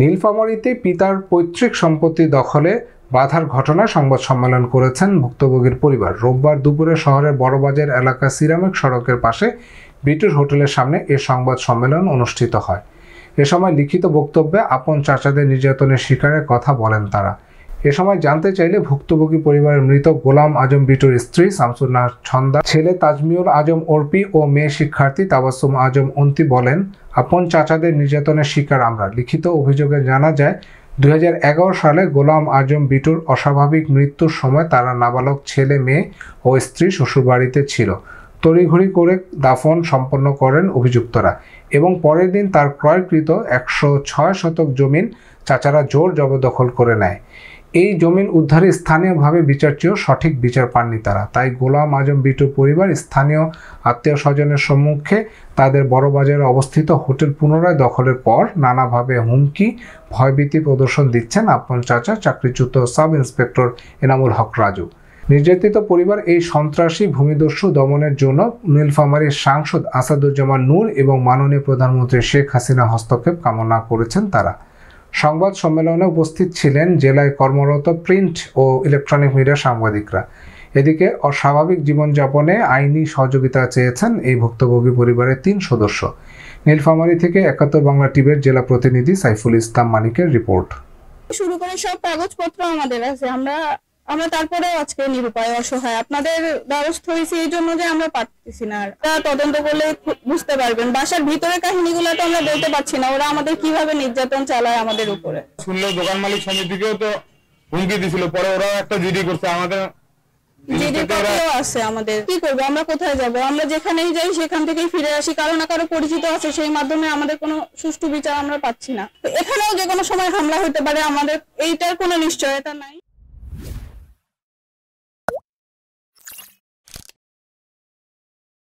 নীলফামারীতে পিতার পৈতৃক সম্পত্তি দখলে বাধার ঘটনা সংবাদ সম্মেলন করেছেন ভুক্তভোগীর পরিবার রোববার দুপুরে শহরের বড়বাজার এলাকা সিরামিক সড়কের পাশে ব্রিটিশ হোটেলের সামনে এ সংবাদ সম্মেলন অনুষ্ঠিত হয় এ সময় লিখিত বক্তব্যে আপন চাচাদের নির্যাতনের শিকারের কথা বলেন তারা এ সময় জানতে চাইলে ভুক্তভোগী পরিবারের মৃত গোলাম আজম বিটুর স্ত্রী শামসুন্নাহ ছন্দা ছেলে তাজমিউল আজম অর্পি ও মেয়ে শিক্ষার্থী তাবাসুম আজম অন্তি বলেন আপন চাচাদের নির্যাতনের শিকার আমরা লিখিত অভিযোগে জানা যায় দু সালে গোলাম আজম বিটুর অস্বাভাবিক মৃত্যুর সময় তারা নাবালক ছেলে মেয়ে ও স্ত্রী শ্বশুরবাড়িতে ছিল তড়িঘড়ি করে দাফন সম্পন্ন করেন অভিযুক্তরা এবং পরের দিন তার ক্রয়কৃত একশো ছয় শতক জমিন চাচারা জোর জবরদখল করে নেয় এই জমিন উদ্ধারে স্থানীয়ভাবে বিচার চেয়েও সঠিক বিচার পাননি তারা তাই গোলাম আজম বিটু পরিবার স্থানীয় আত্মীয় স্বজনের সম্মুখে তাদের বড় বাজারে অবস্থিত হোটেল পুনরায় দখলের পর নানাভাবে হুমকি ভয়ভীতি প্রদর্শন দিচ্ছেন আপন চাচা চাকরিচ্যুত সাব ইন্সপেক্টর এনামুল হক রাজু নির্যাতিত পরিবার এই সন্ত্রাসী ভূমিদস্যু দমনের জন্য নীলফামারির সাংসদ আসাদুজ্জামান নূর এবং মাননীয় প্রধানমন্ত্রী শেখ হাসিনা হস্তক্ষেপ কামনা করেছেন তারা সংবাদ সম্মেলনে উপস্থিত ছিলেন জেলায় কর্মরত প্রিন্ট ও ইলেকট্রনিক মিডিয়া সাংবাদিকরা এদিকে অস্বাভাবিক জীবনযাপনে আইনি সহযোগিতা চেয়েছেন এই ভুক্তভোগী পরিবারের তিন সদস্য নীলফামারী থেকে একাত্তর বাংলা টিভির জেলা প্রতিনিধি সাইফুল ইসলাম মানিকের রিপোর্ট শুরু করে সব কাগজপত্র আমাদের আছে আমরা আমরা তারপরে আজকে নিরুপায় অসহায় আপনাদের ব্যবস্থা হয়েছে এই জন্য যে আমরা পারতেছি না আর তদন্ত করলে বুঝতে পারবেন বাসার ভিতরে কাহিনীগুলো তো আমরা বলতে পারছি না ওরা আমাদের কিভাবে নির্যাতন চালায় আমাদের উপরে শুনলে দোকান মালিক সমিতিকেও তো হুমকি দিছিল পরে ওরা একটা জিডি করছে আমাদের আছে আমাদের কি করবো আমরা কোথায় যাব আমরা যেখানেই যাই সেখান থেকেই ফিরে আসি কারো না কারো পরিচিত আছে সেই মাধ্যমে আমাদের কোনো সুষ্ঠু বিচার আমরা পাচ্ছি না এখানেও যে কোনো সময় হামলা হতে পারে আমাদের এইটার কোনো নিশ্চয়তা নাই